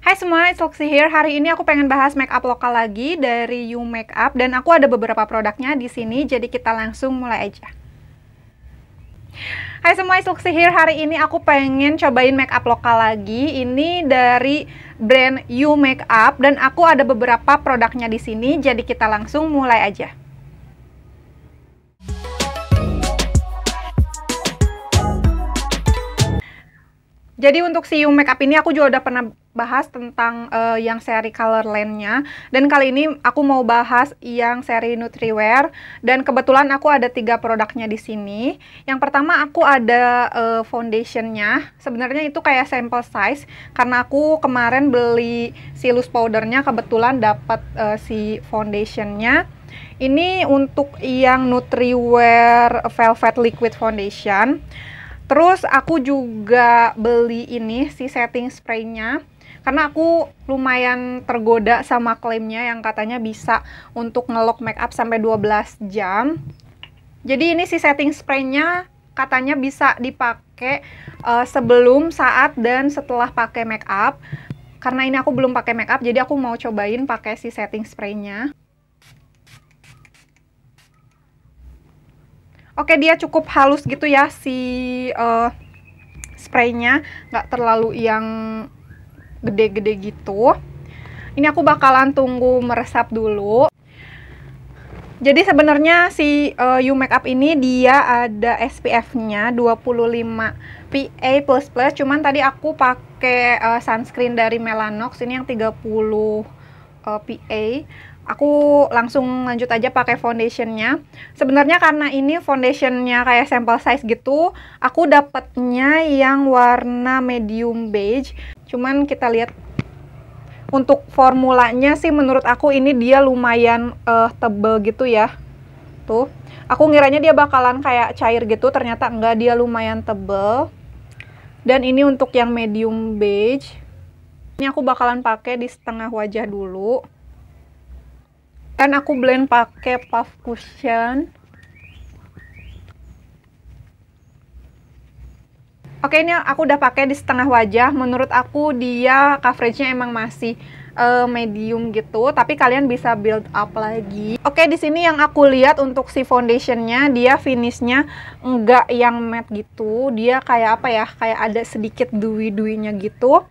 Hai semua, it's Loxy here. Hari ini aku pengen bahas makeup lokal lagi dari You Makeup dan aku ada beberapa produknya di sini jadi kita langsung mulai aja. Hai semua, it's Loxy here. Hari ini aku pengen cobain makeup lokal lagi. Ini dari brand You Makeup dan aku ada beberapa produknya di sini jadi kita langsung mulai aja. Jadi untuk si Yung Makeup ini aku juga udah pernah bahas tentang uh, yang seri color lens-nya dan kali ini aku mau bahas yang seri Nutriwear dan kebetulan aku ada tiga produknya di sini. Yang pertama aku ada uh, foundation-nya. Sebenarnya itu kayak sample size karena aku kemarin beli si loose powder-nya kebetulan dapat uh, eh, si foundation-nya. Ini untuk yang Nutriwear Velvet Liquid Foundation. Terus aku juga beli ini si setting spraynya karena aku lumayan tergoda sama klaimnya yang katanya bisa untuk ngelock make up sampai 12 jam. Jadi ini si setting spraynya katanya bisa dipakai uh, sebelum, saat dan setelah pakai make up. Karena ini aku belum pakai make up, jadi aku mau cobain pakai si setting spraynya. Oke, dia cukup halus gitu ya si uh, spraynya, nggak terlalu yang gede-gede gitu. Ini aku bakalan tunggu meresap dulu. Jadi sebenarnya si uh, eh, You Makeup ini dia ada SPF-nya 25 PA++, cuman tadi aku pakai uh, sunscreen dari Melanox ini yang 30 uh, PA aku langsung lanjut aja pakai foundationnya. Sebenarnya karena ini foundationnya kayak sample size gitu, aku dapatnya yang warna medium beige. Cuman kita lihat untuk formulanya sih menurut aku ini dia lumayan uh, tebel gitu ya. Tuh, aku ngiranya dia bakalan kayak cair gitu, ternyata enggak, dia lumayan tebel. Dan ini untuk yang medium beige. Ini aku bakalan pakai di setengah wajah dulu kan aku blend pakai puff cushion Oke ini aku udah pakai di setengah wajah. Menurut aku dia coveragenya emang masih uh, medium gitu, tapi kalian bisa build up lagi. Oke di sini yang aku lihat untuk si foundationnya dia finishnya enggak yang matte gitu, dia kayak apa ya? Kayak ada sedikit dewi-duinya gitu.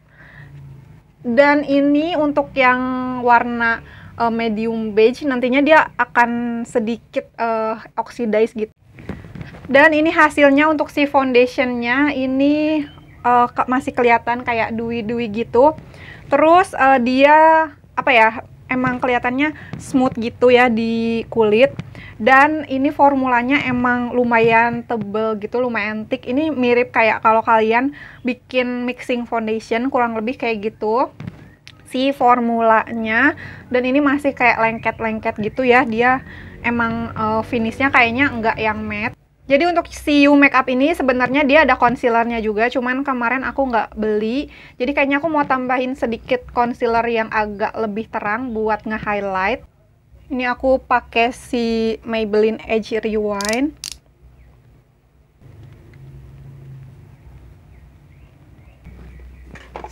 Dan ini untuk yang warna uh, medium beige nantinya dia akan sedikit uh, oxidize gitu dan ini hasilnya untuk si foundationnya ini uh, masih kelihatan kayak dewi-dewi gitu terus uh, dia apa ya emang kelihatannya smooth gitu ya di kulit dan ini formulanya emang lumayan tebel gitu lumayan thick ini mirip kayak kalau kalian bikin mixing foundation kurang lebih kayak gitu si formulanya dan ini masih kayak lengket-lengket gitu ya dia emang uh, finishnya kayaknya enggak yang matte jadi untuk si U Makeup ini sebenarnya dia ada concealernya juga, cuman kemarin aku nggak beli. Jadi kayaknya aku mau tambahin sedikit concealer yang agak lebih terang buat nge-highlight. Ini aku pakai si Maybelline Edge Rewind.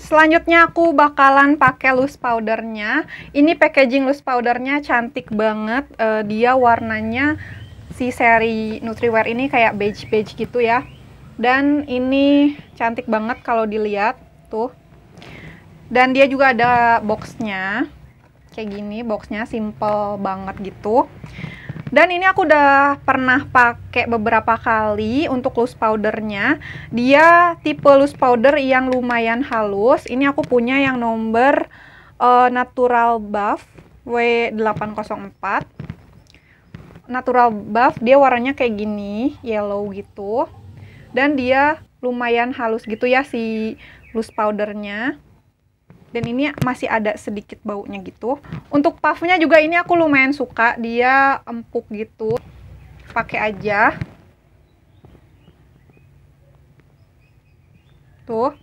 Selanjutnya aku bakalan pakai loose powdernya. Ini packaging loose powdernya cantik banget. Uh, dia warnanya si seri Nutriwear ini kayak beige-beige gitu ya. Dan ini cantik banget kalau dilihat tuh. Dan dia juga ada boxnya. Kayak gini boxnya simple banget gitu. Dan ini aku udah pernah pakai beberapa kali untuk loose powdernya. Dia tipe loose powder yang lumayan halus. Ini aku punya yang nomor uh, Natural Buff W804. Natural Buff dia warnanya kayak gini, yellow gitu. Dan dia lumayan halus gitu ya si loose powdernya dan ini masih ada sedikit baunya gitu untuk puffnya juga ini aku lumayan suka dia empuk gitu pakai aja tuh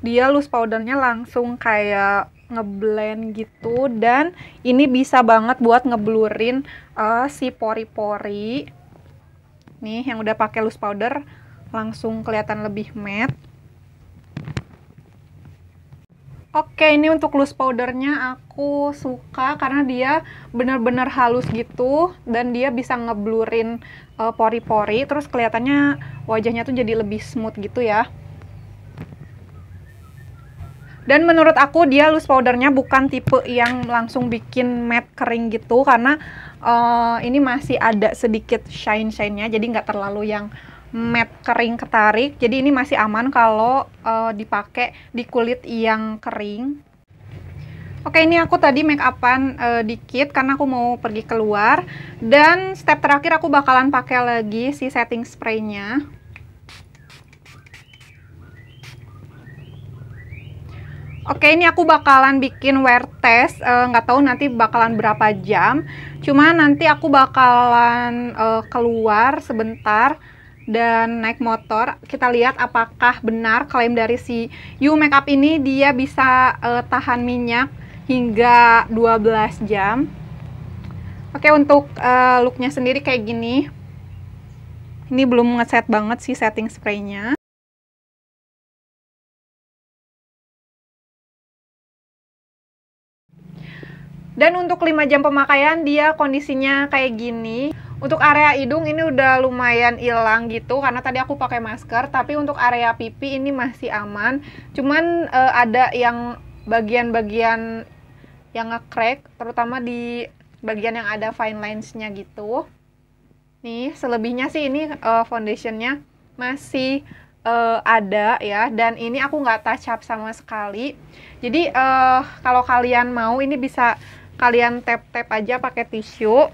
dia loose powdernya langsung kayak ngeblend gitu dan ini bisa banget buat ngeblurin uh, si pori-pori nih yang udah pakai loose powder langsung kelihatan lebih matte Oke, ini untuk loose powdernya aku suka karena dia benar-benar halus gitu dan dia bisa ngeblurin uh, pori-pori, terus kelihatannya wajahnya tuh jadi lebih smooth gitu ya. Dan menurut aku dia loose powdernya bukan tipe yang langsung bikin matte kering gitu karena uh, ini masih ada sedikit shine-shine-nya, jadi nggak terlalu yang matte kering ketarik. Jadi ini masih aman kalau uh, dipakai di kulit yang kering. Oke, ini aku tadi make upan uh, dikit karena aku mau pergi keluar dan step terakhir aku bakalan pakai lagi si setting spraynya. Oke, ini aku bakalan bikin wear test, eh, nggak uh, tahu nanti bakalan berapa jam. Cuma nanti aku bakalan uh, keluar sebentar dan naik motor kita lihat apakah benar klaim dari si U Makeup ini dia bisa uh, tahan minyak hingga 12 jam oke untuk uh, looknya sendiri kayak gini ini belum ngeset banget sih setting spraynya dan untuk 5 jam pemakaian dia kondisinya kayak gini untuk area hidung ini udah lumayan hilang gitu karena tadi aku pakai masker, tapi untuk area pipi ini masih aman. Cuman uh, ada yang bagian-bagian yang ngecrack, terutama di bagian yang ada fine lines-nya gitu. Nih, selebihnya sih ini uh, foundationnya masih uh, ada ya dan ini aku nggak touch up sama sekali jadi uh, kalau kalian mau ini bisa kalian tap tap aja pakai tisu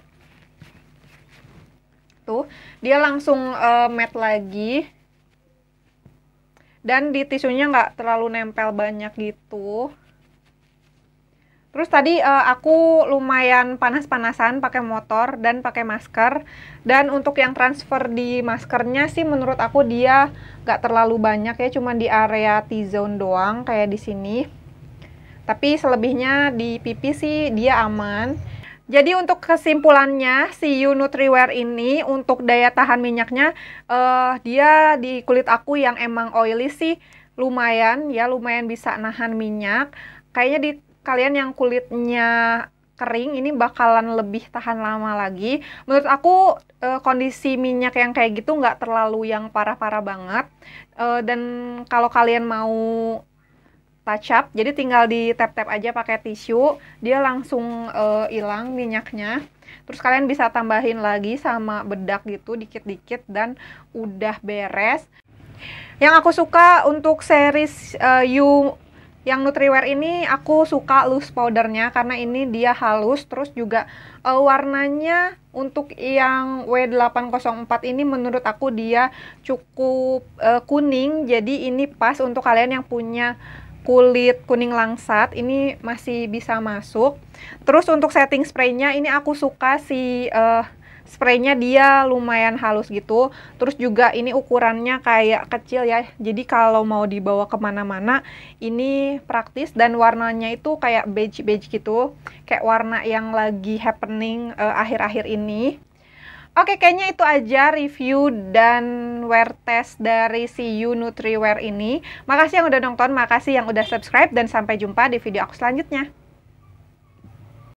itu dia langsung uh, eh, mat lagi dan di tisunya nggak terlalu nempel banyak gitu Terus tadi uh, aku lumayan panas-panasan pakai motor dan pakai masker. Dan untuk yang transfer di maskernya sih menurut aku dia nggak terlalu banyak ya, cuma di area T-zone doang kayak di sini. Tapi selebihnya di pipi sih dia aman. Jadi untuk kesimpulannya si You Nutriwear ini untuk daya tahan minyaknya uh, dia di kulit aku yang emang oily sih lumayan ya lumayan bisa nahan minyak. Kayaknya di kalian yang kulitnya kering ini bakalan lebih tahan lama lagi. Menurut aku uh, kondisi minyak yang kayak gitu nggak terlalu yang parah-parah banget. Uh, dan kalau kalian mau touch up. Jadi tinggal di tap-tap aja pakai tisu, dia langsung eh, hilang uh, minyaknya. Terus kalian bisa tambahin lagi sama bedak gitu dikit-dikit dan udah beres. Yang aku suka untuk series uh, eh, You yang Nutriwear ini aku suka loose powdernya karena ini dia halus terus juga uh, warnanya untuk yang W804 ini menurut aku dia cukup uh, kuning jadi ini pas untuk kalian yang punya kulit kuning langsat ini masih bisa masuk. Terus untuk setting spraynya ini aku suka si uh, spraynya dia lumayan halus gitu. Terus juga ini ukurannya kayak kecil ya. Jadi kalau mau dibawa kemana-mana ini praktis dan warnanya itu kayak beige-beige gitu. Kayak warna yang lagi happening eh, akhir-akhir uh, akhir -akhir ini. Oke, kayaknya itu aja review dan wear test dari si You Nutriwear ini. Makasih yang udah nonton, makasih yang udah subscribe, dan sampai jumpa di video aku selanjutnya.